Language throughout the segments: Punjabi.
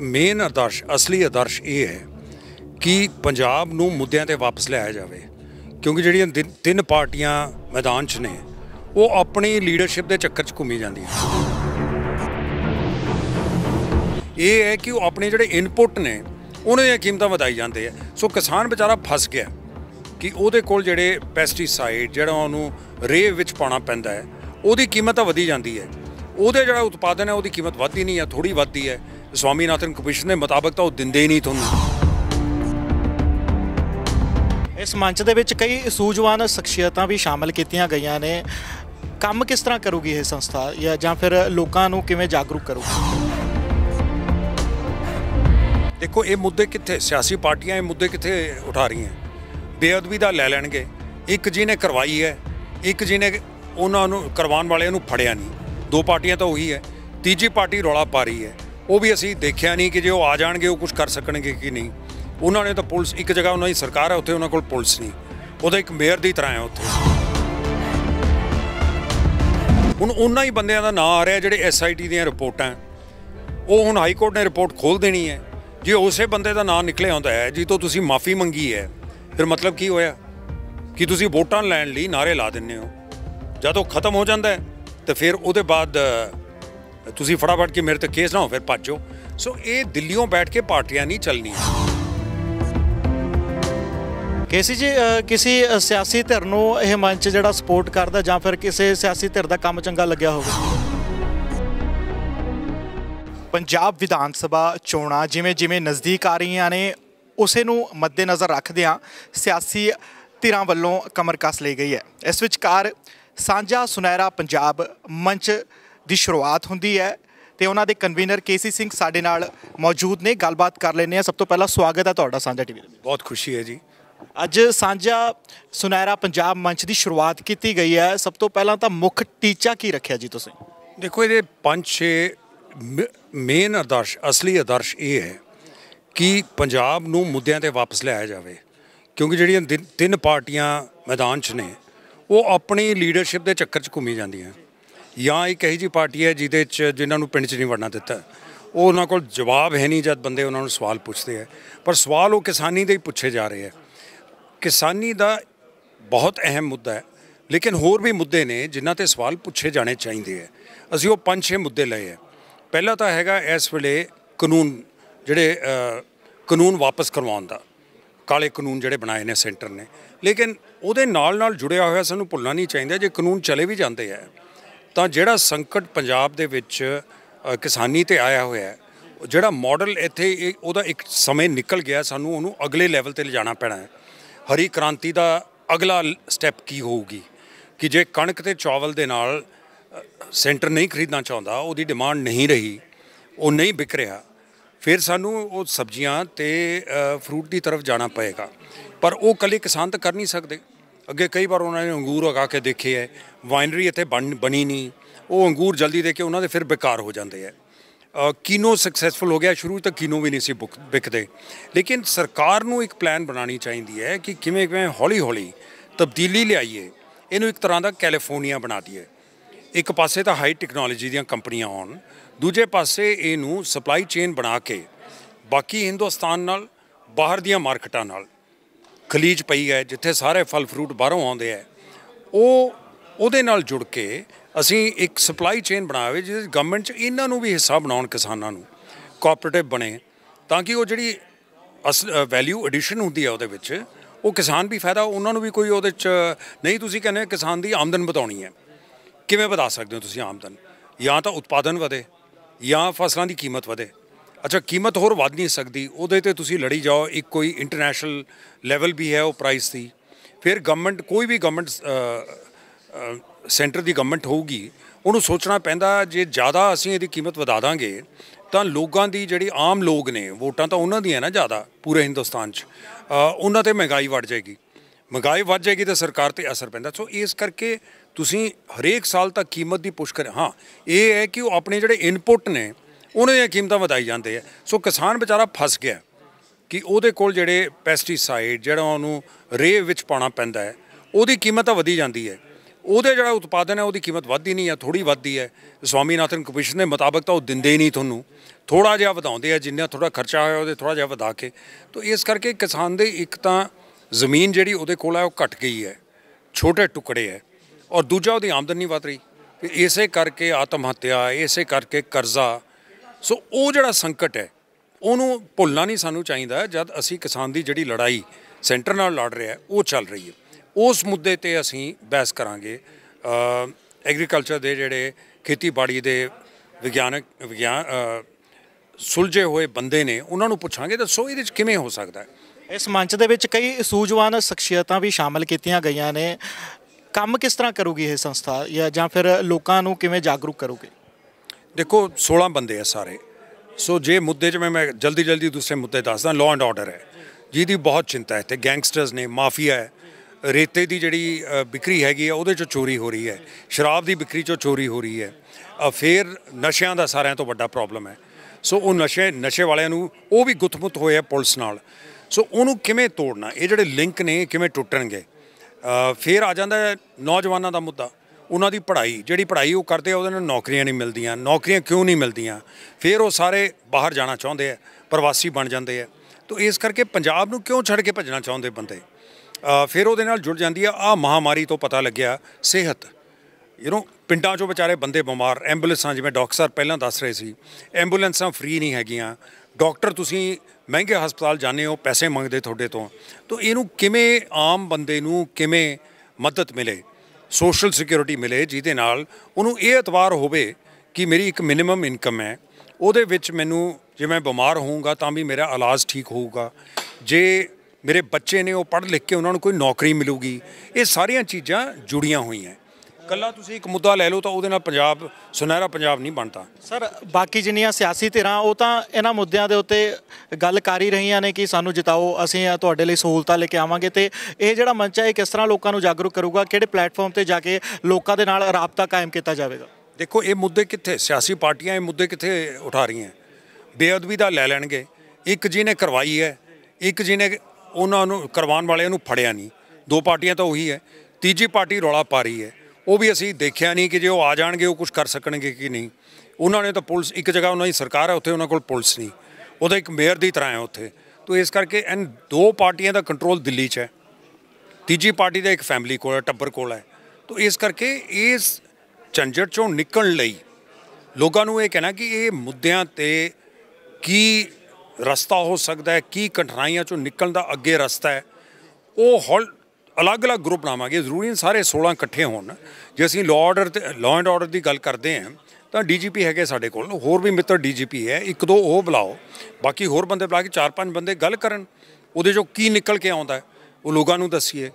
ਮੇਨ ਆਦਰਸ਼ ਅਸਲੀ ਆਦਰਸ਼ ਇਹ ਹੈ ਕਿ ਪੰਜਾਬ ਨੂੰ ਮੁੱਦਿਆਂ ਤੇ ਵਾਪਸ ਲਿਆਇਆ ਜਾਵੇ ਕਿਉਂਕਿ ਜਿਹੜੀਆਂ ਤਿੰਨ ਪਾਰਟੀਆਂ ਮੈਦਾਨ 'ਚ ਨੇ ਉਹ ਆਪਣੀ ਲੀਡਰਸ਼ਿਪ ਦੇ ਚੱਕਰ 'ਚ ਘੁੰਮੀ ਜਾਂਦੀਆਂ ਇਹ ਹੈ ਕਿ ਉਹ ਆਪਣੇ ਜਿਹੜੇ ਇਨਪੁਟ ਨੇ ਉਹਨਾਂ ਦੀਆਂ ਕੀਮਤਾਂ ਵਧਾਈ ਜਾਂਦੇ ਆ ਸੋ ਕਿਸਾਨ ਵਿਚਾਰਾ ਫਸ ਗਿਆ ਕਿ ਉਹਦੇ ਕੋਲ ਜਿਹੜੇ ਪੈਸਟੀਸਾਈਡ ਜਿਹੜਾ ਉਹਨੂੰ ਰੇਵ ਵਿੱਚ ਪਾਉਣਾ ਪੈਂਦਾ ਹੈ ਉਹਦੀ ਕੀਮਤ ਤਾਂ ਵਧੀ ਜਾਂਦੀ ਹੈ ਉਹਦੇ ਜਿਹੜਾ ਉਤਪਾਦਨ ਹੈ ਉਹਦੀ ਕੀਮਤ ਵਧਦੀ ਨਹੀਂ ਹੈ ਥੋੜੀ ਵੱਧਦੀ ਹੈ ਸਵਾਮੀਨਾਥਨ ਕਮਿਸ਼ਨ ਦੇ ਮੁਤਾਬਕ ਤਾਂ ਉਹ ਦਿੰਦੇ ਹੀ ਨਹੀਂ ਤੁਹਾਨੂੰ ਇਸ ਮੰਚ ਦੇ ਵਿੱਚ ਕਈ ਸੂਝਵਾਨ ਸ਼ਖਸੀਅਤਾਂ ਵੀ ਸ਼ਾਮਲ ਕੀਤੀਆਂ ਗਈਆਂ ਨੇ ਕੰਮ ਕਿਸ ਤਰ੍ਹਾਂ ਕਰੂਗੀ ਇਹ ਸੰਸਥਾ ਜਾਂ ਫਿਰ ਲੋਕਾਂ ਨੂੰ ਕਿਵੇਂ ਜਾਗਰੂਕ ਕਰੂਗੀ ਦੇਖੋ ਇਹ ਮੁੱਦੇ ਕਿੱਥੇ ਸਿਆਸੀ ਪਾਰਟੀਆਂ ਇਹ ਮੁੱਦੇ ਕਿੱਥੇ ਉਠਾ ਰਹੀਆਂ ਬੇਅਦਬੀ ਦਾ ਲੈ ਲੈਣਗੇ ਇੱਕ ਜੀ ਨੇ ਕਰਵਾਈ ਹੈ ਇੱਕ ਜੀ ਨੇ ਉਹਨਾਂ ਨੂੰ ਕਰਵਾਉਣ ਵਾਲਿਆਂ ਨੂੰ ਫੜਿਆ ਨਹੀਂ ਦੋ ਪਾਰਟੀਆਂ ਤਾਂ ਉਹੀ ਹੈ ਤੀਜੀ ਪਾਰਟੀ ਰੌਲਾ ਪਾ ਰਹੀ ਹੈ ਉਹ ਵੀ ਅਸੀਂ ਦੇਖਿਆ ਨਹੀਂ ਕਿ ਜੇ ਉਹ ਆ ਜਾਣਗੇ ਉਹ ਕੁਝ ਕਰ ਸਕਣਗੇ ਕਿ ਨਹੀਂ ਉਹਨਾਂ ਨੇ ਤਾਂ ਪੁਲਿਸ ਇੱਕ ਜਗ੍ਹਾ ਉਹਨਾਂ ਦੀ ਸਰਕਾਰ ਹੈ ਉੱਥੇ ਉਹਨਾਂ ਕੋਲ ਪੁਲਿਸ ਨਹੀਂ ਉਹਦਾ ਇੱਕ ਮੇਅਰ ਦੀ ਤਰ੍ਹਾਂ ਹੈ ਉੱਥੇ ਹੁਣ ਉਹਨਾਂ ਹੀ ਬੰਦਿਆਂ ਦਾ ਨਾਮ ਆ ਰਿਹਾ ਜਿਹੜੇ ਐਸਆਈਟੀ ਦੀਆਂ ਰਿਪੋਰਟਾਂ ਉਹ ਹੁਣ ਹਾਈ ਕੋਰਟ ਨੇ ਰਿਪੋਰਟ ਖੋਲ ਦੇਣੀ ਹੈ ਜੇ ਉਸੇ ਬੰਦੇ ਦਾ ਨਾਮ ਨਿਕਲੇ ਆਉਂਦਾ ਹੈ ਜੀ ਤੋਂ ਤੁਸੀਂ ਮਾਫੀ ਮੰਗੀ ਹੈ ਫਿਰ ਮਤਲਬ ਕੀ ਹੋਇਆ ਕਿ ਤੁਸੀਂ ਵੋਟਾਂ ਲੈਣ ਲਈ ਨਾਰੇ ਲਾ ਦਿੰਦੇ ਹੋ ਜਦੋਂ ਖਤਮ ਹੋ ਜਾਂਦਾ ਹੈ ਤੇ ਫਿਰ ਉਹਦੇ ਬਾਅਦ ਤੁਸੀਂ ਫੜਾਫੜ ਕੇ ਮੇਰੇ ਤੇ ਕੇਸ ਨਾ ਹੋ ਫਿਰ ਭੱਜੋ ਸੋ ਇਹ ਦਿੱਲੀੋਂ ਬੈਠ ਕੇ ਪਾਰਟੀਆਂ ਨਹੀਂ ਚੱਲਣੀਆਂ ਕੇਸੀ ਜੀ ਕਿਸੇ ਸਿਆਸੀ ਧਿਰ ਨੂੰ ਇਹ ਮੰਚ ਜਿਹੜਾ ਸਪੋਰਟ ਕਰਦਾ ਜਾਂ ਫਿਰ ਕਿਸੇ ਸਿਆਸੀ ਧਿਰ ਦਾ ਕੰਮ ਚੰਗਾ ਲੱਗਿਆ ਹੋਵੇ ਪੰਜਾਬ ਵਿਧਾਨ ਸਭਾ ਚੋਣਾਂ ਜਿਵੇਂ ਜਿਵੇਂ ਨਜ਼ਦੀਕ ਆ ਰਹੀਆਂ ਨੇ ਉਸੇ ਨੂੰ ਮੱਦੇਨਜ਼ਰ ਰੱਖਦਿਆਂ ਸਿਆਸੀ ਧਿਰਾਂ ਵੱਲੋਂ ਕਮਰ ਕੱਸ ਲਈ ਗਈ ਹੈ ਇਸ ਵਿੱਚਕਾਰ ਸਾਂਝਾ ਸੁਨਹਿਰਾ ਪੰਜਾਬ ਮੰਚ ਦੀ ਸ਼ੁਰੂਆਤ ਹੁੰਦੀ ਹੈ ਤੇ ਉਹਨਾਂ ਦੇ ਕਨਵੀਨਰ ਕੇਸੀ ਸਿੰਘ ਸਾਡੇ ਨਾਲ ਮੌਜੂਦ ਨੇ ਗੱਲਬਾਤ ਕਰ ਲੈਣੇ ਆ ਸਭ ਤੋਂ ਪਹਿਲਾਂ ਸਵਾਗਤ ਹੈ ਤੁਹਾਡਾ ਸਾਂਝਾ ਟੀਵੀ ਦੇ ਬਹੁਤ ਖੁਸ਼ੀ ਹੈ ਜੀ ਅੱਜ ਸਾਂਝਾ ਸੁਨਹਿਰਾ ਪੰਜਾਬ ਮੰਚ ਦੀ ਸ਼ੁਰੂਆਤ ਕੀਤੀ ਗਈ ਹੈ ਸਭ ਤੋਂ ਪਹਿਲਾਂ ਤਾਂ ਮੁੱਖ ਟੀਚਾ ਕੀ ਰੱਖਿਆ ਜੀ ਤੁਸੀਂ ਦੇਖੋ ਇਹਦੇ ਪੰਜ ਛੇ ਮੇਨ ਆਦਰਸ਼ ਅਸਲੀ ਆਦਰਸ਼ ਇਹ ਹੈ ਕਿ ਪੰਜਾਬ ਨੂੰ ਮੁੱਦਿਆਂ ਤੇ ਵਾਪਸ ਲਿਆਇਆ ਜਾਵੇ ਕਿਉਂਕਿ ਜਿਹੜੀਆਂ ਤਿੰਨ ਪਾਰਟੀਆਂ ਮੈਦਾਨ 'ਚ ਨੇ ਉਹ ਆਪਣੀ ਲੀਡਰਸ਼ਿਪ ਦੇ ਚੱਕਰ 'ਚ ਘੁੰਮੀ ਜਾਂਦੀਆਂ ਜਾਂ ਇੱਕ ਇਹੋ ਜੀ ਪਾਰਟੀ ਹੈ ਜਿਹਦੇ 'ਚ ਜਿਨ੍ਹਾਂ ਨੂੰ ਪਿੰਡ 'ਚ ਨਹੀਂ ਵੜਨਾ ਦਿੱਤਾ ਉਹ ਉਹਨਾਂ ਕੋਲ ਜਵਾਬ ਹੈ ਨਹੀਂ ਜਦ ਬੰਦੇ ਉਹਨਾਂ ਨੂੰ ਸਵਾਲ ਪੁੱਛਦੇ ਆ ਪਰ ਸਵਾਲ ਉਹ ਕਿਸਾਨੀ ਦੇ ਹੀ ਪੁੱਛੇ ਜਾ ਰਹੇ ਆ ਕਿਸਾਨੀ ਦਾ ਬਹੁਤ ਅਹਿਮ ਮੁੱਦਾ ਹੈ ਲੇਕਿਨ ਹੋਰ ਵੀ ਮੁੱਦੇ ਨੇ ਜਿਨ੍ਹਾਂ ਤੇ ਸਵਾਲ ਪੁੱਛੇ ਜਾਣੇ ਚਾਹੀਦੇ ਆ ਅਸੀਂ ਉਹ ਪੰਜ ਛੇ ਮੁੱਦੇ ਲਏ ਆ ਪਹਿਲਾ ਤਾਂ ਹੈਗਾ ਇਸ ਵੇਲੇ ਕਾਨੂੰਨ ਜਿਹੜੇ ਕਾਨੂੰਨ ਵਾਪਸ ਕਰਵਾਉਣ ਦਾ ਕਾਲੇ ਕਾਨੂੰਨ ਜਿਹੜੇ ਬਣਾਏ ਨੇ ਸੈਂਟਰ ਨੇ ਲੇਕਿਨ ਉਹਦੇ ਨਾਲ ਨਾਲ ਜੁੜਿਆ ਹੋਇਆ ਸਾਨੂੰ ਭੁੱਲਣਾ ਨਹੀਂ ਚਾਹੀਦਾ ਜੇ ਕਾਨੂੰਨ ਚਲੇ ਵੀ ਜਾਂਦੇ ਆ ਤਾਂ ਜਿਹੜਾ ਸੰਕਟ ਪੰਜਾਬ ਦੇ ਵਿੱਚ ਕਿਸਾਨੀ ਤੇ ਆਇਆ ਹੋਇਆ ਹੈ ਜਿਹੜਾ ਮਾਡਲ ਇੱਥੇ ਉਹਦਾ ਇੱਕ ਸਮੇਂ ਨਿਕਲ ਗਿਆ ਸਾਨੂੰ ਉਹਨੂੰ ਅਗਲੇ ਲੈਵਲ ਤੇ ਲਿਜਾਣਾ ਪੈਣਾ ਹੈ ਹਰੀ ਕ੍ਰਾਂਤੀ ਦਾ ਅਗਲਾ ਸਟੈਪ ਕੀ ਹੋਊਗੀ ਕਿ ਜੇ ਕਣਕ ਤੇ ਚਾਵਲ ਦੇ ਨਾਲ ਸੈਂਟਰ ਨਹੀਂ ਖਰੀਦਣਾ ਚਾਹੁੰਦਾ ਉਹਦੀ ਡਿਮਾਂਡ ਨਹੀਂ ਰਹੀ ਉਹ ਨਹੀਂ ਵਿਕ ਰਿਹਾ ਫਿਰ ਸਾਨੂੰ ਉਹ ਸਬਜ਼ੀਆਂ ਤੇ ਫਰੂਟ ਦੀ ਤਰਫ ਜਾਣਾ ਪਏਗਾ ਪਰ ਉਹ ਕੱਲੇ ਕਿਸਾਨ ਤਾਂ ਕਰ ਨਹੀਂ ਸਕਦੇ ਅੱਗੇ ਕਈ ਵਾਰ ਉਹਨਾਂ ਨੇ ਅੰਗੂਰ ਉਗਾ ਕੇ ਦੇਖੇ ਐ ਵਾਈਨਰੀ ਇੱਥੇ ਬਣੀ ਨਹੀਂ ਉਹ ਅੰਗੂਰ ਜਲਦੀ ਦੇ ਕੇ ਉਹਨਾਂ ਦੇ ਫਿਰ ਬੇਕਾਰ ਹੋ ਜਾਂਦੇ ਐ ਕਿਨੋ ਸਕਸੈਸਫੁਲ ਹੋ ਗਿਆ ਸ਼ੁਰੂ ਤੱਕ ਕਿਨੋ ਵੀ ਨਹੀਂ ਸੀ ਵਿਕਦੇ ਲੇਕਿਨ ਸਰਕਾਰ ਨੂੰ ਇੱਕ ਪਲਾਨ ਬਣਾਉਣੀ ਚਾਹੀਦੀ ਹੈ ਕਿ ਕਿਵੇਂ ਕਿਵੇਂ ਹੌਲੀ ਹੌਲੀ ਤਬਦੀਲੀ ਲਿਆਈਏ ਇਹਨੂੰ ਇੱਕ ਤਰ੍ਹਾਂ ਦਾ ਕੈਲੀਫੋਰਨੀਆ ਬਣਾ ਦਈਏ ਇੱਕ ਪਾਸੇ ਤਾਂ ਹਾਈ ਟੈਕਨੋਲੋਜੀ ਦੀਆਂ ਕੰਪਨੀਆਂ ਆਉਣ ਦੂਜੇ ਪਾਸੇ ਇਹਨੂੰ ਸਪਲਾਈ ਚੇਨ ਬਣਾ ਕੇ ਬਾਕੀ ਹਿੰਦੁਸਤਾਨ ਨਾਲ ਬਾਹਰ ਦੀਆਂ ਮਾਰਕੀਟਾਂ ਨਾਲ ਖਲੀਜ ਪਈ ਹੈ ਜਿੱਥੇ ਸਾਰੇ ਫਲ ਫਰੂਟ ਬਾਹਰੋਂ ਆਉਂਦੇ ਆ ਉਹ ਉਹਦੇ ਨਾਲ ਜੁੜ ਕੇ ਅਸੀਂ ਇੱਕ ਸਪਲਾਈ ਚੇਨ ਬਣਾਵੇ ਜਿਸ ਗਵਰਨਮੈਂਟ ਚ ਇਹਨਾਂ ਨੂੰ ਵੀ ਹਿੱਸਾ ਬਣਾਉਣ ਕਿਸਾਨਾਂ ਨੂੰ ਕੋਆਪਰੇਟਿਵ ਬਣੇ ਤਾਂ ਕਿ ਉਹ ਜਿਹੜੀ ਅਸਲ ਵੈਲਿਊ ਐਡੀਸ਼ਨ ਹੁੰਦੀ ਹੈ ਉਹਦੇ ਵਿੱਚ ਉਹ ਕਿਸਾਨ ਵੀ ਫਾਇਦਾ ਉਹਨਾਂ ਨੂੰ ਵੀ ਕੋਈ ਉਹਦੇ ਚ ਨਹੀਂ ਤੁਸੀਂ ਕਹਿੰਦੇ ਕਿਸਾਨ ਦੀ ਆਮਦਨ ਵਧਾਉਣੀ ਹੈ ਕਿਵੇਂ ਵਧਾ ਸਕਦੇ ਹੋ ਤੁਸੀਂ ਆਮਦਨ ਜਾਂ ਤਾਂ ਉਤਪਾਦਨ ਵਧੇ ਜਾਂ ਫਸਲਾਂ ਦੀ ਕੀਮਤ ਵਧੇ ਅੱਛਾ ਕੀਮਤ ਹੋਰ ਵਧ ਨਹੀਂ ਸਕਦੀ ਉਹਦੇ ਤੇ ਤੁਸੀਂ ਲੜੀ ਜਾਓ ਇੱਕ ਕੋਈ ਇੰਟਰਨੈਸ਼ਨਲ ਲੈਵਲ ਵੀ ਹੈ ਉਹ ਪ੍ਰਾਈਸ ਦੀ ਫਿਰ ਗਵਰਨਮੈਂਟ ਕੋਈ ਵੀ ਗਵਰਨਮੈਂਟ ਸੈਂਟਰ ਦੀ ਗਵਰਨਮੈਂਟ ਹੋਊਗੀ ਉਹਨੂੰ ਸੋਚਣਾ ਪੈਂਦਾ ਜੇ ਜ਼ਿਆਦਾ ਅਸੀਂ ਇਹਦੀ ਕੀਮਤ ਵਧਾ ਦਾਂਗੇ ਤਾਂ ਲੋਕਾਂ ਦੀ ਜਿਹੜੀ ਆਮ ਲੋਕ ਨੇ ਵੋਟਾਂ ਤਾਂ ਉਹਨਾਂ ਦੀਆਂ ਨਾ ਜ਼ਿਆਦਾ ਪੂਰੇ ਹਿੰਦੁਸਤਾਨ 'ਚ ਉਹਨਾਂ ਤੇ ਮਹਿੰਗਾਈ ਵੱਧ ਜਾਏਗੀ ਮਹਿੰਗਾਈ ਵੱਧ ਜਾਏਗੀ ਤਾਂ ਸਰਕਾਰ ਤੇ ਅਸਰ ਪੈਂਦਾ ਸੋ ਇਸ ਕਰਕੇ ਤੁਸੀਂ ਹਰੇਕ ਸਾਲ ਤੱਕ ਕੀਮਤ ਦੀ ਪੁਸ਼ ਕਰ ਹਾਂ ਇਹ ਹੈ ਕਿ ਉਹ ਆਪਣੇ ਜਿਹੜੇ ਇਨਪੁਟ ਨੇ ਉਹਨਾਂ ਦੀਆਂ ਕੀਮਤਾਂ ਵਧਾਈ ਜਾਂਦੇ ਆ ਸੋ ਕਿਸਾਨ ਵਿਚਾਰਾ ਫਸ ਗਿਆ ਕਿ ਉਹਦੇ ਕੋਲ ਜਿਹੜੇ ਪੈਸਟੀਸਾਈਡ ਜਿਹੜਾ ਉਹਨੂੰ ਰੇਵ ਵਿੱਚ ਪਾਉਣਾ ਪੈਂਦਾ ਹੈ ਉਹਦੀ ਕੀਮਤ ਤਾਂ ਵਧੀ ਜਾਂਦੀ ਹੈ ਉਹਦੇ ਜਿਹੜਾ ਉਤਪਾਦਨ ਹੈ ਉਹਦੀ ਕੀਮਤ ਵੱਧਦੀ ਨਹੀਂ ਆ ਥੋੜੀ ਵੱਧਦੀ ਹੈ ਸਵਾਮੀਨਾਥਨ ਕਮਿਸ਼ਨ ਦੇ ਮੁਤਾਬਕ ਤਾਂ ਉਹ ਦਿੰਦੇ ਹੀ ਨਹੀਂ ਤੁਹਾਨੂੰ ਥੋੜਾ ਜਿਹਾ ਵਧਾਉਂਦੇ ਆ ਜਿੰਨਾ ਥੋੜਾ ਖਰਚਾ ਹੋਇਆ ਉਹਦੇ ਥੋੜਾ ਜਿਹਾ ਵਧਾ ਕੇ ਤੋਂ ਇਸ ਕਰਕੇ ਕਿਸਾਨ ਦੇ ਇੱਕ ਤਾਂ ਜ਼ਮੀਨ ਜਿਹੜੀ ਉਹਦੇ ਕੋਲ ਹੈ ਉਹ ਘਟ ਗਈ ਹੈ ਛੋਟੇ ਟੁਕੜੇ ਹੈ ਔਰ ਦੂਜਾ ਉਹਦੀ ਆਮਦਨ ਨਹੀਂ ਵਧ ਰਹੀ ਇਸੇ ਕਰਕੇ ਆਤਮ ਹੱਤਿਆ ਇਸੇ ਕਰਕੇ ਕਰਜ਼ਾ ਸੋ ਉਹ ਜਿਹੜਾ ਸੰਕਟ ਹੈ ਉਹਨੂੰ ਭੁੱਲਣਾ ਨਹੀਂ ਸਾਨੂੰ ਚਾਹੀਦਾ ਜਦ ਅਸੀਂ ਕਿਸਾਨ ਦੀ ਜਿਹੜੀ ਲੜਾਈ ਸੈਂਟਰ ਨਾਲ ਲੜ ਰਿਹਾ ਉਹ ਚੱਲ ਰਹੀ ਹੈ ਉਸ ਮੁੱਦੇ ਤੇ ਅਸੀਂ ਬਹਿਸ ਕਰਾਂਗੇ ਐਗਰੀਕਲਚਰ ਦੇ ਜਿਹੜੇ ਖੇਤੀਬਾੜੀ ਦੇ ਵਿਗਿਆਨਕ ਵਿਗਿਆਨ ਸੁਲਝੇ ਹੋਏ ਬੰਦੇ ਨੇ ਉਹਨਾਂ ਨੂੰ ਪੁੱਛਾਂਗੇ ਦੱਸੋ ਇਹਦੇ ਵਿੱਚ ਕਿਵੇਂ ਹੋ ਸਕਦਾ ਹੈ ਇਸ ਮੰਚ ਦੇ ਵਿੱਚ ਕਈ ਸੂਝਵਾਨ ਸ਼ਖਸੀਅਤਾਂ ਵੀ ਸ਼ਾਮਲ ਕੀਤੀਆਂ ਗਈਆਂ ਨੇ ਕੰਮ ਕਿਸ ਤਰ੍ਹਾਂ ਕਰੂਗੀ ਇਹ ਸੰਸਥਾ ਜਾਂ ਫਿਰ ਲੋਕਾਂ ਨੂੰ ਕਿਵੇਂ ਜਾਗਰੂਕ ਕਰੂਗੀ ਦੇਖੋ 16 ਬੰਦੇ ਆ ਸਾਰੇ ਸੋ ਜੇ ਮੁੱਦੇ 'ਚ ਮੈਂ ਮੈਂ ਜਲਦੀ ਜਲਦੀ ਦੂਸਰੇ ਮੁੱਦੇ ਦੱਸਦਾ ਲਾਅ ਐਂਡ ਆਰਡਰ ਹੈ ਜਿਹਦੀ ਬਹੁਤ ਚਿੰਤਾ ਹੈ ਤੇ ਗੈਂਗਸਟਰਸ ਨੇ ਮਾਫੀਆ ਹੈ ਰੇਤੇ ਦੀ ਜਿਹੜੀ ਵਿਕਰੀ ਹੈਗੀ ਆ ਉਹਦੇ ਚੋਂ ਚੋਰੀ ਹੋ ਰਹੀ ਹੈ ਸ਼ਰਾਬ ਦੀ ਵਿਕਰੀ ਚੋਂ ਚੋਰੀ ਹੋ ਰਹੀ ਹੈ ਫੇਰ ਨਸ਼ਿਆਂ ਦਾ ਸਾਰਿਆਂ ਤੋਂ ਵੱਡਾ ਪ੍ਰੋਬਲਮ ਹੈ ਸੋ ਉਹ ਨਸ਼ੇ ਨਸ਼ੇ ਵਾਲਿਆਂ ਨੂੰ ਉਹ ਵੀ ਗੁੱਥਮੁੱਤ ਹੋਏ ਆ ਪੁਲਿਸ ਨਾਲ ਸੋ ਉਹਨੂੰ ਕਿਵੇਂ ਤੋੜਨਾ ਇਹ ਜਿਹੜੇ ਲਿੰਕ ਨੇ ਕਿਵੇਂ ਟੁੱਟਣਗੇ ਫੇਰ ਆ ਜਾਂਦਾ ਨੌਜਵਾਨਾਂ ਦਾ ਮੁੱਦਾ ਉਹਨਾਂ ਦੀ ਪੜ੍ਹਾਈ ਜਿਹੜੀ ਪੜ੍ਹਾਈ ਉਹ ਕਰਦੇ ਆ ਉਹਦੇ ਨਾਲ ਨੌਕਰੀਆਂ ਨਹੀਂ ਮਿਲਦੀਆਂ ਨੌਕਰੀਆਂ ਕਿਉਂ ਨਹੀਂ ਮਿਲਦੀਆਂ ਫਿਰ ਉਹ ਸਾਰੇ ਬਾਹਰ ਜਾਣਾ ਚਾਹੁੰਦੇ ਆ ਪ੍ਰਵਾਸੀ ਬਣ ਜਾਂਦੇ ਆ ਤਾਂ ਇਸ ਕਰਕੇ ਪੰਜਾਬ ਨੂੰ ਕਿਉਂ ਛੱਡ ਕੇ ਭੱਜਣਾ ਚਾਹੁੰਦੇ ਬੰਦੇ ਫਿਰ ਉਹਦੇ ਨਾਲ ਜੁੜ ਜਾਂਦੀ ਆ ਆ ਮਹਾਮਾਰੀ ਤੋਂ ਪਤਾ ਲੱਗਿਆ ਸਿਹਤ ਯੂ نو ਪਿੰਡਾਂ 'ਚੋਂ ਵਿਚਾਰੇ ਬੰਦੇ ਬਿਮਾਰ ਐਂਬੂਲੈਂਸਾਂ ਜਿਵੇਂ ਡਾਕਟਰ ਪਹਿਲਾਂ ਦੱਸ ਰਹੇ ਸੀ ਐਂਬੂਲੈਂਸਾਂ ਫ੍ਰੀ ਨਹੀਂ ਹੈਗੀਆਂ ਡਾਕਟਰ ਤੁਸੀਂ ਮਹਿੰਗੇ ਹਸਪਤਾਲ ਜਾਂਦੇ ਹੋ ਪੈਸੇ ਮੰਗਦੇ ਤੁਹਾਡੇ ਤੋਂ ਤਾਂ ਇਹਨੂੰ ਕਿਵੇਂ ਆਮ ਬੰਦੇ ਨੂੰ ਕਿਵੇਂ ਮਦਦ ਮਿਲੇ ਸੋਸ਼ਲ ਸਿਕਿਉਰਿਟੀ ਮਿਲੇ ਜਿਹਦੇ ਨਾਲ ਉਹਨੂੰ ਇਹ ਇਤਵਾਰ ਹੋਵੇ ਕਿ ਮੇਰੀ ਇੱਕ ਮਿਨੀਮਮ ਇਨਕਮ ਹੈ ਉਹਦੇ ਵਿੱਚ ਮੈਨੂੰ ਜੇ ਮੈਂ ਬਿਮਾਰ ਹੋਊਗਾ ਤਾਂ ਵੀ ਮੇਰਾ ਇਲਾਜ ਠੀਕ ਹੋਊਗਾ ਜੇ ਮੇਰੇ ਬੱਚੇ ਨੇ ਉਹ ਪੜ੍ਹ ਲਿਖ ਕੇ ਉਹਨਾਂ ਨੂੰ ਕੋਈ ਨੌਕਰੀ ਮਿਲੂਗੀ ਇਹ ਸਾਰੀਆਂ ਚੀਜ਼ਾਂ ਜੁੜੀਆਂ ਹੋਈਆਂ ਕੱਲਾ ਤੁਸੀਂ ਇੱਕ ਮੁੱਦਾ ਲੈ ਲਓ ਤਾਂ ਉਹਦੇ ਨਾਲ ਪੰਜਾਬ ਸੁਨਹਿਰਾ ਪੰਜਾਬ ਨਹੀਂ ਬਣਦਾ ਸਰ ਬਾਕੀ ਜਿੰਨੀਆਂ ਸਿਆਸੀ ਧਿਰਾਂ ਉਹ ਤਾਂ ਇਹਨਾਂ ਮੁੱਦਿਆਂ ਦੇ ਉੱਤੇ ਗੱਲ ਕਰ ਹੀ ਰਹੀਆਂ ਨੇ ਕਿ ਸਾਨੂੰ ਜਿਤਾਓ ਅਸੀਂ ਤੁਹਾਡੇ ਲਈ ਸਹੂਲਤਾਂ ਲੈ ਕੇ ਆਵਾਂਗੇ ਤੇ ਇਹ ਜਿਹੜਾ ਮੰਚ ਹੈ ਇਹ ਕਿਸ ਤਰ੍ਹਾਂ ਲੋਕਾਂ ਨੂੰ ਜਾਗਰੂਕ ਕਰੂਗਾ ਕਿਹੜੇ ਪਲੇਟਫਾਰਮ ਤੇ ਜਾ ਕੇ ਲੋਕਾਂ ਦੇ ਨਾਲ ਰਾਬਤਾ ਕਾਇਮ ਕੀਤਾ ਜਾਵੇਗਾ ਦੇਖੋ ਇਹ ਮੁੱਦੇ ਕਿੱਥੇ ਸਿਆਸੀ ਪਾਰਟੀਆਂ ਇਹ ਮੁੱਦੇ ਕਿੱਥੇ ਉਠਾ ਰਹੀਆਂ ਬੇਅਦਬੀ ਦਾ ਲੈ ਲੈਣਗੇ ਇੱਕ ਜਿਹਨੇ ਕਰਵਾਈ ਹੈ ਇੱਕ ਜਿਹਨੇ ਉਹਨਾਂ ਨੂੰ ਕਰਵਾਉਣ ਵਾਲਿਆਂ ਨੂੰ ਫੜਿਆ ਨਹੀਂ ਦੋ ਪਾਰਟੀਆਂ ਤਾਂ ਉਹੀ ਹੈ ਤੀਜੀ ਪਾਰਟੀ ਰੌਲਾ ਪਾ ਰਹੀ ਹੈ ਉਹ ਵੀ ਅਸੀਂ ਦੇਖਿਆ ਨਹੀਂ ਕਿ ਜੇ ਉਹ ਆ ਜਾਣਗੇ ਉਹ ਕੁਝ ਕਰ ਸਕਣਗੇ ਕਿ ਨਹੀਂ ਉਹਨਾਂ ਨੇ ਤਾਂ ਪੁਲਿਸ ਇੱਕ ਜਗ੍ਹਾ ਉਹਨਾਂ ਦੀ ਸਰਕਾਰ ਹੈ ਉੱਥੇ ਉਹਨਾਂ ਕੋਲ ਪੁਲਿਸ ਨਹੀਂ ਉਹਦਾ ਇੱਕ ਮੇਅਰ ਦੀ ਤਰ੍ਹਾਂ ਹੈ ਉੱਥੇ ਤੋਂ ਇਸ ਕਰਕੇ ਐਨ ਦੋ ਪਾਰਟੀਆਂ ਦਾ ਕੰਟਰੋਲ ਦਿੱਲੀ 'ਚ ਹੈ ਤੀਜੀ ਪਾਰਟੀ ਦਾ ਇੱਕ ਫੈਮਿਲੀ ਕੋਲ ਹੈ ਟੱਬਰ ਕੋਲ ਹੈ ਤੋਂ ਇਸ ਕਰਕੇ ਇਸ ਝੰਜਟ ਚੋਂ ਨਿਕਲਣ ਲਈ ਲੋਕਾਂ ਨੂੰ ਇਹ ਕਹਿਣਾ ਕਿ ਇਹ ਮੁੱਦਿਆਂ ਤੇ ਕੀ ਰਸਤਾ ਹੋ ਸਕਦਾ ਹੈ ਕੀ ਕਠਿਨਾਈਆਂ ਚੋਂ ਨਿਕਲਣ ਦਾ ਅੱਗੇ ਰਸਤਾ ਹੈ ਉਹ ਹੌਲ ਅਲੱਗ-ਅਲੱਗ ਗਰੁੱਪ ਬਣਾਵਾਂਗੇ ਜ਼ਰੂਰੀ ਨਹੀਂ ਸਾਰੇ 16 ਇਕੱਠੇ ਹੋਣ ਜੇ ਅਸੀਂ ਲਾਅ ਆਰਡਰ ਤੇ ਲਾਅ ਐਂਡ ਆਰਡਰ ਦੀ ਗੱਲ ਕਰਦੇ ਹਾਂ ਤਾਂ ਡੀਜੀਪੀ ਹੈਗੇ ਸਾਡੇ ਕੋਲ ਹੋਰ ਵੀ ਮਿੱਤਰ ਡੀਜੀਪੀ ਹੈ ਇੱਕ ਦੋ ਉਹ ਬੁਲਾਓ ਬਾਕੀ ਹੋਰ ਬੰਦੇ ਬੁਲਾ ਕੇ ਚਾਰ ਪੰਜ ਬੰਦੇ ਗੱਲ ਕਰਨ ਉਹਦੇ ਜੋ ਕੀ ਨਿਕਲ ਕੇ ਆਉਂਦਾ ਉਹ ਲੋਕਾਂ ਨੂੰ ਦੱਸੀਏ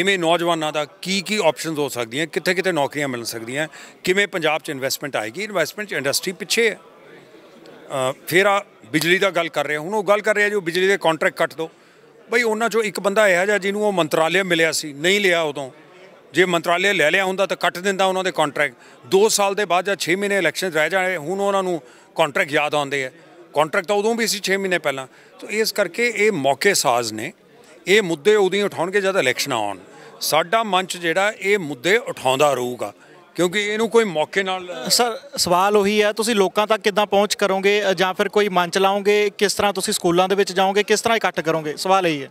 ਇਵੇਂ ਨੌਜਵਾਨਾਂ ਦਾ ਕੀ ਕੀ ਆਪਸ਼ਨਸ ਹੋ ਸਕਦੀਆਂ ਕਿੱਥੇ ਕਿੱਥੇ ਨੌਕਰੀਆਂ ਮਿਲ ਸਕਦੀਆਂ ਕਿਵੇਂ ਪੰਜਾਬ 'ਚ ਇਨਵੈਸਟਮੈਂਟ ਆਏਗੀ ਇਨਵੈਸਟਮੈਂਟ 'ਚ ਇੰਡਸਟਰੀ ਪਿੱਛੇ ਹੈ ਫਿਰ ਆ ਬਿਜਲੀ ਦਾ ਗੱਲ ਕਰ ਰਹੇ ਹੁਣ ਉਹ ਗੱਲ ਕਰ ਰਿਹਾ ਜੋ ਬਿਜਲੀ ਦੇ ਕੰਟਰੈਕਟ ਕੱਟ ਦੋ ਬਈ ਉਹਨਾਂ ਚੋਂ ਇੱਕ ਬੰਦਾ ਆਇਆ ਜਾਂ ਜਿਹਨੂੰ ਉਹ ਮੰਤਰਾਲੇ ਮਿਲਿਆ ਸੀ ਨਹੀਂ ਲਿਆ ਉਦੋਂ ਜੇ ਮੰਤਰਾਲੇ ਲੈ ਲਿਆ ਹੁੰਦਾ ਤਾਂ ਕੱਟ ਦਿੰਦਾ ਉਹਨਾਂ ਦੇ ਕੰਟਰੈਕਟ 2 ਸਾਲ ਦੇ ਬਾਅਦ ਜਾਂ 6 ਮਹੀਨੇ ਇਲੈਕਸ਼ਨ ਰਹਿ ਜਾਣੇ ਹੁਣ ਉਹਨਾਂ ਨੂੰ ਕੰਟਰੈਕਟ ਯਾਦ ਆਉਂਦੇ ਆ ਕੰਟਰੈਕਟ ਤਾਂ ਉਦੋਂ ਵੀ ਸੀ 6 ਮਹੀਨੇ ਪਹਿਲਾਂ ਤਾਂ ਇਸ ਕਰਕੇ ਇਹ ਮੌਕੇ ਸਾਜ਼ ਨੇ ਇਹ ਮੁੱਦੇ ਉਦੋਂ ਹੀ ਉਠਾਉਣਗੇ ਜਦ ਇਲੈਕਸ਼ਨ ਆਉਣ ਸਾਡਾ ਮੰਚ ਜਿਹੜਾ ਇਹ ਮੁੱਦੇ ਉਠਾਉਂਦਾ ਰਹੂਗਾ ਕਿਉਂਕਿ ਇਹਨੂੰ ਕੋਈ ਮੌਕੇ ਨਾਲ ਸਰ ਸਵਾਲ ਉਹੀ ਹੈ ਤੁਸੀਂ ਲੋਕਾਂ ਤੱਕ ਕਿੱਦਾਂ ਪਹੁੰਚ ਕਰੋਗੇ ਜਾਂ ਫਿਰ ਕੋਈ ਮੰਚ ਲਾਓਗੇ ਕਿਸ ਤਰ੍ਹਾਂ ਤੁਸੀਂ ਸਕੂਲਾਂ ਦੇ ਵਿੱਚ ਜਾਓਗੇ ਕਿਸ ਤਰ੍ਹਾਂ ਇਕੱਠ ਕਰੋਗੇ ਸਵਾਲ ਇਹੀ ਹੈ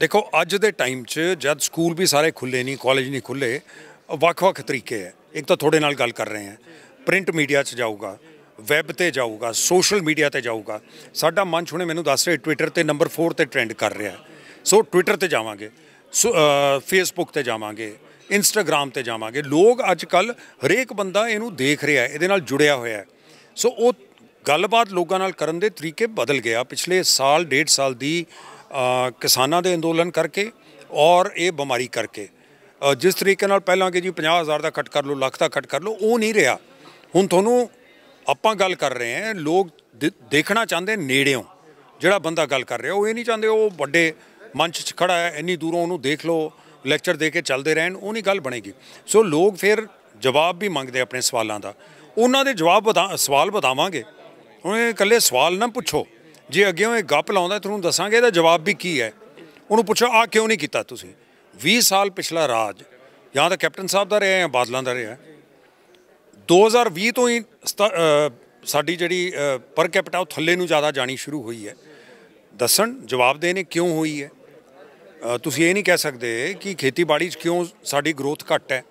ਦੇਖੋ ਅੱਜ ਦੇ ਟਾਈਮ 'ਚ ਜਦ ਸਕੂਲ ਵੀ ਸਾਰੇ ਖੁੱਲੇ ਨਹੀਂ ਕਾਲਜ ਨਹੀਂ ਖੁੱਲੇ ਵੱਖ-ਵੱਖ ਤਰੀਕੇ ਹੈ ਇੱਕ ਤਾਂ ਤੁਹਾਡੇ ਨਾਲ ਗੱਲ ਕਰ ਰਹੇ ਹਾਂ ਪ੍ਰਿੰਟ ਮੀਡੀਆ 'ਚ ਜਾਊਗਾ ਵੈਬ ਤੇ ਜਾਊਗਾ ਸੋਸ਼ਲ ਮੀਡੀਆ ਤੇ ਜਾਊਗਾ ਸਾਡਾ ਮੰਚ ਹੁਣੇ ਮੈਨੂੰ ਦੱਸ ਰਿਹਾ ਟਵਿੱਟਰ ਤੇ ਨੰਬਰ 4 ਤੇ ਟ੍ਰੈਂਡ ਕਰ ਰਿਹਾ ਸੋ ਟਵਿੱਟਰ ਤੇ ਜਾਵਾਂਗੇ ਫੇਸਬੁੱਕ ਤੇ ਜਾਵਾਂਗੇ ਇੰਸਟਾਗ੍ਰam ਤੇ ਜਾਵਾਂਗੇ ਲੋਕ ਅੱਜ ਕੱਲ ਹਰੇਕ ਬੰਦਾ ਇਹਨੂੰ ਦੇਖ ਰਿਹਾ ਇਹਦੇ ਨਾਲ ਜੁੜਿਆ ਹੋਇਆ ਹੈ ਸੋ ਉਹ ਗੱਲਬਾਤ ਲੋਕਾਂ ਨਾਲ ਕਰਨ ਦੇ ਤਰੀਕੇ ਬਦਲ ਗਿਆ ਪਿਛਲੇ ਸਾਲ ਡੇਢ ਸਾਲ ਦੀ ਕਿਸਾਨਾਂ ਦੇ ਅੰਦੋਲਨ ਕਰਕੇ ਔਰ ਇਹ ਬਿਮਾਰੀ ਕਰਕੇ ਜਿਸ ਤਰੀਕੇ ਨਾਲ ਪਹਿਲਾਂ ਕਿ ਜੀ 50000 ਦਾ ਕੱਟ ਕਰ ਲਓ ਲੱਖ ਦਾ ਕੱਟ ਕਰ ਲਓ ਉਹ ਨਹੀਂ ਰਿਹਾ ਹੁਣ ਤੁਹਾਨੂੰ ਆਪਾਂ ਗੱਲ ਕਰ ਰਹੇ ਹਾਂ ਲੋਕ ਦੇਖਣਾ ਚਾਹੁੰਦੇ ਨੇੜਿਓਂ ਜਿਹੜਾ ਬੰਦਾ ਗੱਲ ਕਰ ਰਿਹਾ ਉਹ ਇਹ ਨਹੀਂ ਚਾਹੁੰਦੇ ਉਹ ਵੱਡੇ ਮੰਚ 'ਚ ਖੜਾ ਹੈ ਇੰਨੀ ਦੂਰੋਂ ਉਹਨੂੰ ਦੇਖ ਲਓ ਲੈਕਚਰ ਦੇ ਕੇ ਚੱਲਦੇ ਰਹਿਣ ਉਹ ਨਹੀਂ ਗੱਲ ਬਣੇਗੀ ਸੋ ਲੋਕ ਫਿਰ ਜਵਾਬ ਵੀ ਮੰਗਦੇ ਆਪਣੇ ਸਵਾਲਾਂ ਦਾ ਉਹਨਾਂ ਦੇ ਜਵਾਬ ਸਵਾਲ ਬਤਾਵਾਂਗੇ ਹੁਣ ਇਕੱਲੇ ਸਵਾਲ ਨਾ ਪੁੱਛੋ ਜੇ ਅੱਗੇ ਉਹ ਗੱਪ ਲਾਉਂਦਾ ਤੁਹਾਨੂੰ ਦੱਸਾਂਗੇ ਇਹਦਾ ਜਵਾਬ ਵੀ ਕੀ ਹੈ ਉਹਨੂੰ ਪੁੱਛੋ ਆ ਕਿਉਂ ਨਹੀਂ ਕੀਤਾ ਤੁਸੀਂ 20 ਸਾਲ ਪਿਛਲਾ ਰਾਜ ਜਾਂ ਤਾਂ ਕੈਪਟਨ ਸਾਹਿਬ ਦਾ ਰਿਹਾ ਜਾਂ ਬਾਦਲਾਂ ਦਾ ਰਿਹਾ 2020 ਤੋਂ ਹੀ ਸਾਡੀ ਜਿਹੜੀ ਪਰ ਕੈਪਟਾ ਉਹ ਥੱਲੇ ਨੂੰ ਜ਼ਿਆਦਾ ਜਾਣੀ ਸ਼ੁਰੂ ਹੋਈ ਹੈ ਦੱਸਣ ਜਵਾਬ ਦੇਣੇ ਕਿਉਂ ਹੋਈ ਹੈ ਤੁਸੀਂ ਇਹ ਨਹੀਂ ਕਹਿ ਸਕਦੇ ਕਿ ਖੇਤੀਬਾੜੀ 'ਚ ਕਿਉਂ ਸਾਡੀ ਗਰੋਥ ਘਟ ਹੈ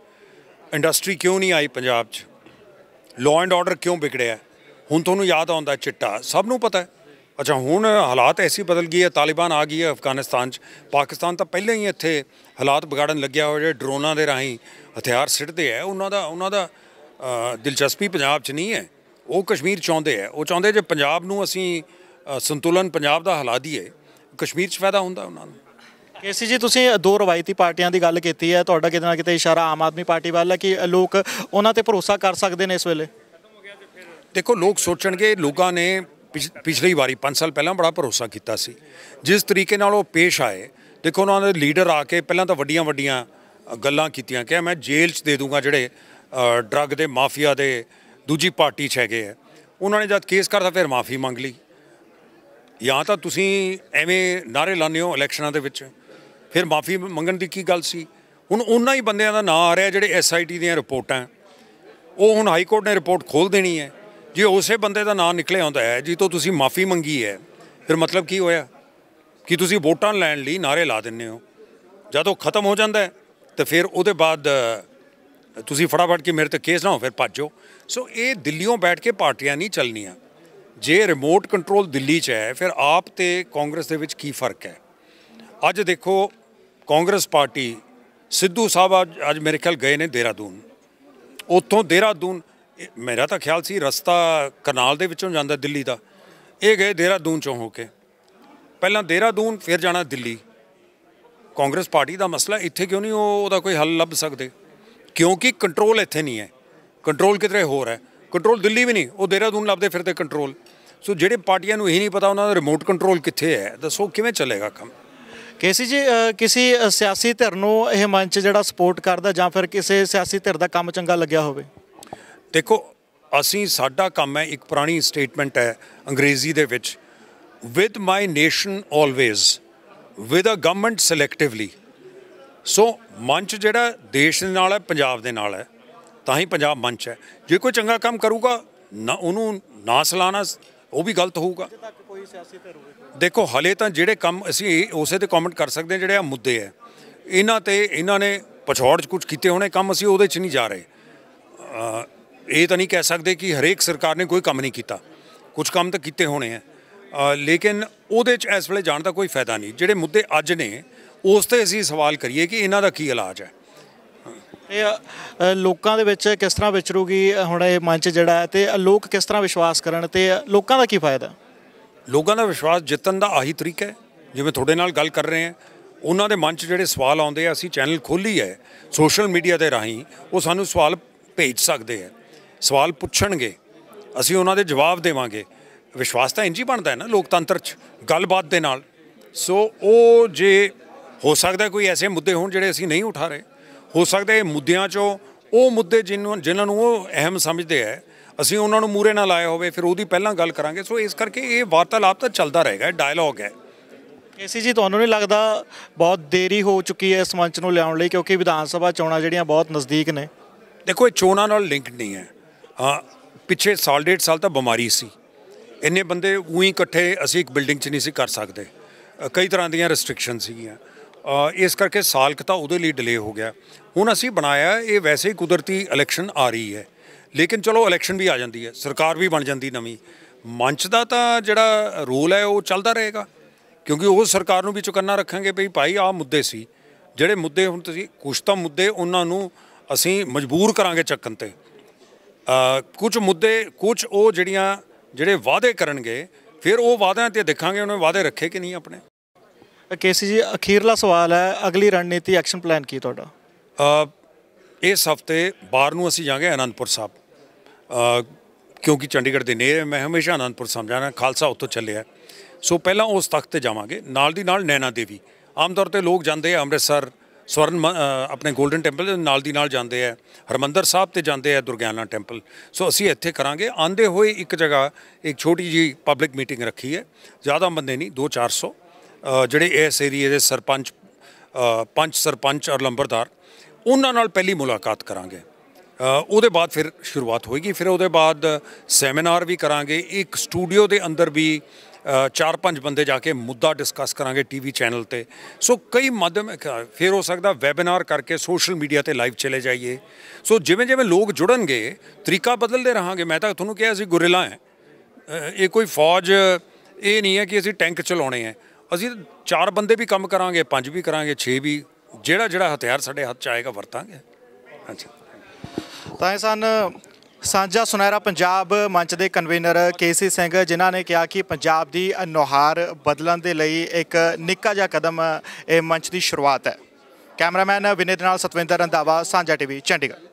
ਇੰਡਸਟਰੀ ਕਿਉਂ ਨਹੀਂ ਆਈ ਪੰਜਾਬ 'ਚ ਲਾਅ ਐਂਡ ਆਰਡਰ ਕਿਉਂ ਵਿਗੜਿਆ ਹੁਣ ਤੁਹਾਨੂੰ ਯਾਦ ਆਉਂਦਾ ਚਿੱਟਾ ਸਭ ਨੂੰ ਪਤਾ ਹੈ ਅੱਛਾ ਹੁਣ ਹਾਲਾਤ ਐਸੀ ਬਦਲ ਗਈ ਹੈ ਤਾਲਿਬਾਨ ਆ ਗਈ ਹੈ ਅਫਗਾਨਿਸਤਾਨ 'ਚ ਪਾਕਿਸਤਾਨ ਤਾਂ ਪਹਿਲਾਂ ਹੀ ਇੱਥੇ ਹਾਲਾਤ ਵਿਗਾੜਨ ਲੱਗਿਆ ਹੋਇਆ ਜਿਹੜੇ ਡਰੋਨਾਂ ਦੇ ਰਾਹੀਂ ਹਥਿਆਰ ਸਿੱਟਦੇ ਆ ਉਹਨਾਂ ਦਾ ਉਹਨਾਂ ਦਾ ਦਿਲਚਸਪੀ ਪੰਜਾਬ 'ਚ ਨਹੀਂ ਹੈ ਉਹ ਕਸ਼ਮੀਰ ਚਾਹੁੰਦੇ ਆ ਉਹ ਚਾਹੁੰਦੇ ਜੇ ਪੰਜਾਬ ਨੂੰ ਅਸੀਂ ਸੰਤੁਲਨ ਪੰਜਾਬ ਦਾ ਹਲਾ ਦਈਏ ਕਸ਼ਮੀਰ 'ਚ ਫਾਇਦਾ ਹੁੰਦਾ ਉਹਨਾਂ ਨੂੰ ਕੇਸੀ ਜੀ ਤੁਸੀਂ ਦੋ ਰਵਾਇਤੀ ਪਾਰਟੀਆਂ ਦੀ ਗੱਲ ਕੀਤੀ ਹੈ ਤੁਹਾਡਾ ਕਿਤੇ ਨਾ ਕਿਤੇ ਇਸ਼ਾਰਾ ਆਮ ਆਦਮੀ ਪਾਰਟੀ ਵੱਲ ਹੈ ਕਿ ਲੋਕ ਉਹਨਾਂ ਤੇ ਭਰੋਸਾ ਕਰ ਸਕਦੇ ਨੇ ਇਸ ਵੇਲੇ ਦੇਖੋ ਲੋਕ ਸੋਚਣਗੇ ਲੋਕਾਂ ਨੇ ਪਿਛਲੀ ਵਾਰੀ 5 ਸਾਲ ਪਹਿਲਾਂ ਬੜਾ ਭਰੋਸਾ ਕੀਤਾ ਸੀ ਜਿਸ ਤਰੀਕੇ ਨਾਲ ਉਹ ਪੇਸ਼ ਆਏ ਦੇਖੋ ਉਹਨਾਂ ਦੇ ਲੀਡਰ ਆ ਕੇ ਪਹਿਲਾਂ ਤਾਂ ਵੱਡੀਆਂ ਵੱਡੀਆਂ ਗੱਲਾਂ ਕੀਤੀਆਂ ਕਿ ਮੈਂ ਜੇਲ੍ਹ 'ਚ ਦੇ ਦੂੰਗਾ ਜਿਹੜੇ ਡਰੱਗ ਦੇ ਮਾਫੀਆ ਦੇ ਦੂਜੀ ਪਾਰਟੀ 'ਚ ਹੈਗੇ ਆ ਉਹਨਾਂ ਨੇ ਜਦ ਕੇਸ ਕਰਦਾ ਫਿਰ ਮਾਫੀ ਮੰਗ ਲਈ ਜਾਂ ਤਾਂ ਤੁਸੀਂ ਐਵੇਂ ਨਾਰੇ ਲਾਉਂਦੇ ਹੋ ਇਲੈਕਸ਼ਨਾਂ ਦੇ ਵਿੱਚ ਫਿਰ ਮਾਫੀ ਮੰਗਣ ਦੀ ਕੀ ਗੱਲ ਸੀ ਹੁਣ ਉਹਨਾਂ ਹੀ ਬੰਦਿਆਂ ਦਾ ਨਾਂ ਆ ਰਿਹਾ ਜਿਹੜੇ ਐਸਆਈਟੀ ਦੀਆਂ ਰਿਪੋਰਟਾਂ ਉਹ ਹੁਣ ਹਾਈ ਕੋਰਟ ਨੇ ਰਿਪੋਰਟ ਖੋਲ ਦੇਣੀ ਹੈ ਜੇ ਉਸੇ ਬੰਦੇ ਦਾ ਨਾਂ ਨਿਕਲੇ ਆਉਂਦਾ ਹੈ ਜੀ ਤੋਂ ਤੁਸੀਂ ਮਾਫੀ ਮੰਗੀ ਹੈ ਫਿਰ ਮਤਲਬ ਕੀ ਹੋਇਆ ਕਿ ਤੁਸੀਂ ਵੋਟਾਂ ਲੈਣ ਲਈ ਨਾਰੇ ਲਾ ਦਿੰਨੇ ਹੋ ਜਦੋਂ ਖਤਮ ਹੋ ਜਾਂਦਾ ਹੈ ਤੇ ਫਿਰ ਉਹਦੇ ਬਾਅਦ ਤੁਸੀਂ ਫੜਾਫੜ ਕੇ ਮੇਰੇ ਤੇ ਕੇਸ ਨਾ ਹੋ ਫਿਰ ਭੱਜੋ ਸੋ ਇਹ ਦਿੱਲੀੋਂ ਬੈਠ ਕੇ ਪਾਰਟੀਆਂ ਨਹੀਂ ਚੱਲਣੀਆਂ ਜੇ ਰਿਮੋਟ ਕੰਟਰੋਲ ਦਿੱਲੀ 'ਚ ਹੈ ਫਿਰ ਆਪ ਤੇ ਕਾਂਗਰਸ ਦੇ ਵਿੱਚ ਕੀ ਫਰਕ ਹੈ ਅੱਜ ਦੇਖੋ ਕਾਂਗਰਸ ਪਾਰਟੀ ਸਿੱਧੂ ਸਾਹਿਬ ਅੱਜ ਮੇਰੇ ਖਿਆਲ ਗਏ ਨੇ ਦੇਰਾਦੂਨ ਉੱਥੋਂ ਦੇਰਾਦੂਨ ਮੇਰਾ ਤਾਂ ਖਿਆਲ ਸੀ ਰਸਤਾ ਕਨਾਲ ਦੇ ਵਿੱਚੋਂ ਜਾਂਦਾ ਦਿੱਲੀ ਦਾ ਇਹ ਗਏ ਦੇਰਾਦੂਨ ਚੋਂ ਹੋ ਕੇ ਪਹਿਲਾਂ ਦੇਰਾਦੂਨ ਫਿਰ ਜਾਣਾ ਦਿੱਲੀ ਕਾਂਗਰਸ ਪਾਰਟੀ ਦਾ ਮਸਲਾ ਇੱਥੇ ਕਿਉਂ ਨਹੀਂ ਉਹ ਉਹਦਾ ਕੋਈ ਹੱਲ ਲੱਭ ਸਕਦੇ ਕਿਉਂਕਿ ਕੰਟਰੋਲ ਇੱਥੇ ਨਹੀਂ ਹੈ ਕੰਟਰੋਲ ਕਿਤੇ ਹੋਰ ਹੈ ਕੰਟਰੋਲ ਦਿੱਲੀ ਵੀ ਨਹੀਂ ਉਹ ਦੇਰਾਦੂਨ ਲੱਭਦੇ ਫਿਰਦੇ ਕੰਟਰੋਲ ਸੋ ਜਿਹੜੇ ਪਾਰਟੀਆਂ ਨੂੰ ਇਹ ਨਹੀਂ ਪਤਾ ਉਹਨਾਂ ਦਾ ਰਿਮੋਟ ਕੰਟਰੋਲ ਕਿੱਥੇ ਹੈ ਦੱਸੋ ਕਿਵੇਂ ਚੱਲੇਗਾ ਕੰਮ ਕੇਸੀ ਜੀ ਕਿਸੇ ਸਿਆਸੀ ਧਿਰ ਨੂੰ ਇਹ ਮੰਚ ਜਿਹੜਾ ਸਪੋਰਟ ਕਰਦਾ ਜਾਂ ਫਿਰ ਕਿਸੇ ਸਿਆਸੀ ਧਿਰ ਦਾ ਕੰਮ ਚੰਗਾ ਲੱਗਿਆ ਹੋਵੇ ਦੇਖੋ ਅਸੀਂ ਸਾਡਾ ਕੰਮ ਹੈ ਇੱਕ ਪੁਰਾਣੀ ਸਟੇਟਮੈਂਟ ਹੈ ਅੰਗਰੇਜ਼ੀ ਦੇ ਵਿੱਚ with my nation always with a government selectively so much ਜਿਹੜਾ ਦੇਸ਼ ਦੇ ਨਾਲ ਹੈ ਪੰਜਾਬ ਦੇ ਨਾਲ ਹੈ ਤਾਂ ਹੀ ਪੰਜਾਬ ਮੰਚ ਹੈ ਜੇ ਕੋਈ ਚੰਗਾ ਕੰਮ ਕਰੂਗਾ ਨਾ ਉਹਨੂੰ ਨਾ ਸਲਾਣਾ ਉਹ ਵੀ ਗਲਤ ਹੋਊਗਾ ਕੋਈ ਸਿਆਸੀ ਧਿਰ ਹੋਵੇ ਦੇਖੋ ਹਲੇ ਤਾਂ ਜਿਹੜੇ ਕੰਮ ਅਸੀਂ ਉਸੇ ਤੇ ਕਮੈਂਟ ਕਰ ਸਕਦੇ ਹਾਂ ਜਿਹੜੇ ਆ ਮੁੱਦੇ ਆ ਇਹਨਾਂ ਤੇ ਇਹਨਾਂ ਨੇ ਪਛੋੜ 'ਚ ਕੁਝ ਕੀਤੇ ਹੋਣੇ ਕੰਮ ਅਸੀਂ ਉਹਦੇ 'ਚ ਨਹੀਂ ਜਾ ਰਹੇ ਇਹ ਤਾਂ ਨਹੀਂ ਕਹਿ ਸਕਦੇ ਕਿ ਹਰੇਕ ਸਰਕਾਰ ਨੇ ਕੋਈ ਕੰਮ ਨਹੀਂ ਕੀਤਾ ਕੁਝ ਕੰਮ ਤਾਂ ਕੀਤੇ ਹੋਣੇ ਆ ਲੇਕਿਨ ਉਹਦੇ 'ਚ ਇਸ ਵੇਲੇ ਜਾਣ ਦਾ ਕੋਈ ਫਾਇਦਾ ਨਹੀਂ ਜਿਹੜੇ ਮੁੱਦੇ ਅੱਜ ਨੇ ਉਸ ਤੇ ਅਸੀਂ ਸਵਾਲ ਕਰੀਏ ਕਿ ਇਹਨਾਂ ਦਾ ਕੀ ਇਲਾਜ ਹੈ ਇਹ ਲੋਕਾਂ ਦੇ ਵਿੱਚ ਕਿਸ ਤਰ੍ਹਾਂ ਵਿਚਰੂਗੀ ਹੁਣ ਇਹ ਮੰਚ ਜਿਹੜਾ ਤੇ ਲੋਕ ਕਿਸ ਤਰ੍ਹਾਂ ਵਿਸ਼ਵਾਸ ਕਰਨ ਤੇ ਲੋਕਾਂ ਦਾ ਕੀ ਫਾਇਦਾ ਲੋਕਾਂ ਦਾ ਵਿਸ਼ਵਾਸ ਜਿੱਤਣ ਦਾ ਆਹੀ ਤਰੀਕਾ ਹੈ ਜਿਵੇਂ ਤੁਹਾਡੇ ਨਾਲ ਗੱਲ ਕਰ ਰਹੇ ਹਾਂ ਉਹਨਾਂ ਦੇ ਮਨ 'ਚ ਜਿਹੜੇ ਸਵਾਲ ਆਉਂਦੇ ਆ ਅਸੀਂ ਚੈਨਲ ਖੋਲੀ ਹੈ ਸੋਸ਼ਲ ਮੀਡੀਆ ਦੇ ਰਾਹੀਂ ਉਹ ਸਾਨੂੰ ਸਵਾਲ ਭੇਜ ਸਕਦੇ ਆ ਸਵਾਲ ਪੁੱਛਣਗੇ ਅਸੀਂ ਉਹਨਾਂ ਦੇ ਜਵਾਬ ਦੇਵਾਂਗੇ ਵਿਸ਼ਵਾਸ ਤਾਂ ਇੰਜੀ ਬਣਦਾ ਹੈ ਨਾ ਲੋਕਤੰਤਰ 'ਚ ਗੱਲਬਾਤ ਦੇ ਨਾਲ ਸੋ ਉਹ ਜੇ ਹੋ ਸਕਦਾ ਕੋਈ ਐਸੇ ਮੁੱਦੇ ਹੋਣ ਜਿਹੜੇ ਅਸੀਂ ਨਹੀਂ ਉਠਾ ਰਹੇ ਹੋ ਸਕਦਾ ਇਹ ਮੁੱਦਿਆਂ 'ਚੋਂ ਉਹ ਮੁੱਦੇ ਜਿਨ੍ਹਾਂ ਨੂੰ ਉਹ ਅਹਿਮ ਸਮਝਦੇ ਆ ਅਸੀਂ ਉਹਨਾਂ ਨੂੰ ਮੂਰੇ ਨਾਲ ਆਇਆ ਹੋਵੇ ਫਿਰ ਉਹਦੀ ਪਹਿਲਾਂ ਗੱਲ ਕਰਾਂਗੇ ਸੋ ਇਸ ਕਰਕੇ ਇਹ ਵਾਰਤਾਲਾਪ ਤਾਂ ਚੱਲਦਾ ਰਹੇਗਾ ਡਾਇਲੌਗ ਹੈ ਕੇਸੀ ਜੀ ਤੁਹਾਨੂੰ ਨਹੀਂ ਲੱਗਦਾ ਬਹੁਤ ਦੇਰੀ ਹੋ ਚੁੱਕੀ ਹੈ ਇਸ ਮੰਚ ਨੂੰ ਲਿਆਉਣ ਲਈ ਕਿਉਂਕਿ ਵਿਧਾਨ ਸਭਾ ਚੋਣਾਂ ਜਿਹੜੀਆਂ ਬਹੁਤ ਨਜ਼ਦੀਕ ਨੇ ਦੇਖੋ ਇਹ ਚੋਣਾਂ ਨਾਲ ਲਿੰਕ ਨਹੀਂ ਹੈ ਹਾਂ ਪਿੱਛੇ ਸਾਲ ਡੇਢ ਸਾਲ ਤਾਂ ਬਿਮਾਰੀ ਸੀ ਇੰਨੇ ਬੰਦੇ ਉਹੀ ਇਕੱਠੇ ਅਸੀਂ ਇੱਕ ਬਿਲਡਿੰਗ 'ਚ ਨਹੀਂ ਸੀ ਕਰ ਸਕਦੇ ਕਈ ਤਰ੍ਹਾਂ ਦੀਆਂ ਰੈਸਟ੍ਰਿਕਸ਼ਨ ਸੀਗੀਆਂ ਇਸ ਕਰਕੇ ਸਾਲ ਤਾਂ ਉਹਦੇ ਲਈ ਡਿਲੇ ਹੋ ਗਿਆ ਹੁਣ ਅਸੀਂ ਬਣਾਇਆ ਇਹ ਵੈਸੇ ਹੀ ਕੁਦਰਤੀ ਇਲੈਕਸ਼ਨ ਆ ਰਹੀ ਹੈ ਲੇਕਿਨ ਚਲੋ ਇਲੈਕਸ਼ਨ ਵੀ ਆ ਜਾਂਦੀ ਹੈ ਸਰਕਾਰ ਵੀ ਬਣ ਜਾਂਦੀ ਨਵੀਂ ਮੰਚ ਦਾ ਤਾਂ ਜਿਹੜਾ ਰੋਲ ਹੈ ਉਹ ਚੱਲਦਾ ਰਹੇਗਾ ਕਿਉਂਕਿ ਉਹ ਸਰਕਾਰ ਨੂੰ ਵੀ ਚੁਕੰਨਾ ਰੱਖਾਂਗੇ ਭਈ ਭਾਈ ਆਹ ਮੁੱਦੇ ਸੀ ਜਿਹੜੇ ਮੁੱਦੇ ਹੁਣ ਤੁਸੀਂ ਕੁਝ ਤਾਂ ਮੁੱਦੇ ਉਹਨਾਂ ਨੂੰ ਅਸੀਂ ਮਜਬੂਰ ਕਰਾਂਗੇ ਚੱਕਣ ਤੇ ਕੁਝ ਮੁੱਦੇ ਕੁਝ ਉਹ ਜਿਹੜੀਆਂ ਜਿਹੜੇ ਵਾਅਦੇ ਕਰਨਗੇ ਫਿਰ ਉਹ ਵਾਅਦਿਆਂ ਤੇ ਦੇਖਾਂਗੇ ਉਹਨਾਂ ਵਾਅਦੇ ਰੱਖੇ ਕਿ ਨਹੀਂ ਆਪਣੇ ਕੇਸੀ ਜੀ ਅਖੀਰਲਾ ਸਵਾਲ ਹੈ ਅਗਲੀ ਰਣਨੀਤੀ ਐਕਸ਼ਨ ਪਲਾਨ ਕੀ ਤੁਹਾਡਾ ਇਸ ਹਫਤੇ ਬਾਹਰ ਨੂੰ ਅਸੀਂ ਜਾਾਂਗੇ ਅਨੰਦਪੁਰ ਸਾਹਿਬ ਕਿਉਂਕਿ ਚੰਡੀਗੜ੍ਹ ਦੇ ਨੇੜੇ ਮੈਂ ਹਮੇਸ਼ਾ ਆਨੰਦਪੁਰ ਸਮਝਾਣਾ ਖਾਲਸਾ ਉੱਥੋਂ ਚੱਲਿਆ ਸੋ ਪਹਿਲਾਂ ਉਸ ਤਖਤ ਤੇ ਜਾਵਾਂਗੇ ਨਾਲ ਦੀ ਨਾਲ ਨੈਣਾ ਦੇਵੀ ਆਮ ਤੌਰ ਤੇ ਲੋਕ ਜਾਂਦੇ ਆ ਅੰਮ੍ਰਿਤਸਰ ਸਵਰਨ ਆਪਣੇ 골ਡਨ ਟੈਂਪਲ ਨਾਲ ਦੀ ਨਾਲ ਜਾਂਦੇ ਆ ਹਰਮੰਦਰ ਸਾਹਿਬ ਤੇ ਜਾਂਦੇ ਆ ਦੁਰਗਿਆਨਾ ਟੈਂਪਲ ਸੋ ਅਸੀਂ ਇੱਥੇ ਕਰਾਂਗੇ ਆਂਦੇ ਹੋਏ ਇੱਕ ਜਗ੍ਹਾ ਇੱਕ ਛੋਟੀ ਜੀ ਪਬਲਿਕ ਮੀਟਿੰਗ ਰੱਖੀ ਹੈ ਜ਼ਿਆਦਾ ਬੰਦੇ ਨਹੀਂ 2-400 ਜਿਹੜੇ ਇਸ ਏਰੀਏ ਦੇ ਸਰਪੰਚ ਪੰਜ ਸਰਪੰਚ ਔਰ ਲੰਬਰਦਾਰ ਉਹਨਾਂ ਨਾਲ ਪਹਿਲੀ ਮੁਲਾਕਾਤ ਕਰਾਂਗੇ ਉਹਦੇ ਬਾਅਦ ਫਿਰ ਸ਼ੁਰੂਆਤ ਹੋਏਗੀ ਫਿਰ ਉਹਦੇ ਬਾਅਦ ਸੈਮੀਨਾਰ ਵੀ ਕਰਾਂਗੇ ਇੱਕ ਸਟੂਡੀਓ ਦੇ ਅੰਦਰ ਵੀ ਚਾਰ ਪੰਜ ਬੰਦੇ ਜਾ ਕੇ ਮੁੱਦਾ ਡਿਸਕਸ ਕਰਾਂਗੇ ਟੀਵੀ ਚੈਨਲ ਤੇ ਸੋ ਕਈ ਮਾਧਿਅਮ ਫਿਰ ਹੋ ਸਕਦਾ ਵੈਬਿਨਾਰ ਕਰਕੇ ਸੋਸ਼ਲ ਮੀਡੀਆ ਤੇ ਲਾਈਵ ਚਲੇ ਜਾਈਏ ਸੋ ਜਿਵੇਂ ਜਿਵੇਂ ਲੋਕ ਜੁੜਨਗੇ ਤਰੀਕਾ ਬਦਲਦੇ ਰਹਾਂਗੇ ਮੈਂ ਤਾਂ ਤੁਹਾਨੂੰ ਕਿਹਾ ਸੀ ਗੁਰਿਲਾ ਹੈ ਇਹ ਕੋਈ ਫੌਜ ਇਹ ਨਹੀਂ ਹੈ ਕਿ ਅਸੀਂ ਟੈਂਕ ਚਲਾਉਣੇ ਆ ਅਸੀਂ ਚਾਰ ਬੰਦੇ ਵੀ ਕੰਮ ਕਰਾਂਗੇ ਪੰਜ ਵੀ ਕਰਾਂਗੇ ਛੇ ਵੀ ਜਿਹੜਾ ਜਿਹੜਾ ਹਥਿਆਰ ਸਾਡੇ ਹੱਥ ਚ ਆਏਗਾ ਵਰਤਾਂਗੇ ਅੱਛਾ ਤਾਂ ਇਹ ਸਨ ਸਾਂਝਾ ਸੁਨਹਿਰਾ ਪੰਜਾਬ ਮੰਚ ਦੇ ਕਨਵੀਨਰ ਕੇਸੀ ਸਿੰਘ ਜਿਨ੍ਹਾਂ ਨੇ ਕਿਹਾ ਕਿ ਪੰਜਾਬ ਦੀ ਨੁਹਾਰ ਬਦਲਣ ਦੇ ਲਈ ਇੱਕ ਨਿੱਕਾ ਜਿਹਾ ਕਦਮ ਇਹ ਮੰਚ ਦੀ ਸ਼ੁਰੂਆਤ ਹੈ ਕੈਮਰਾਮੈਨ ਵਿਨੇਦ ਨਾਲ ਸਤਵਿੰਦਰ ਰੰਦਾਵਾ ਸਾਂਝਾ ਟੀਵੀ ਚੰਡੀਗੜ੍ਹ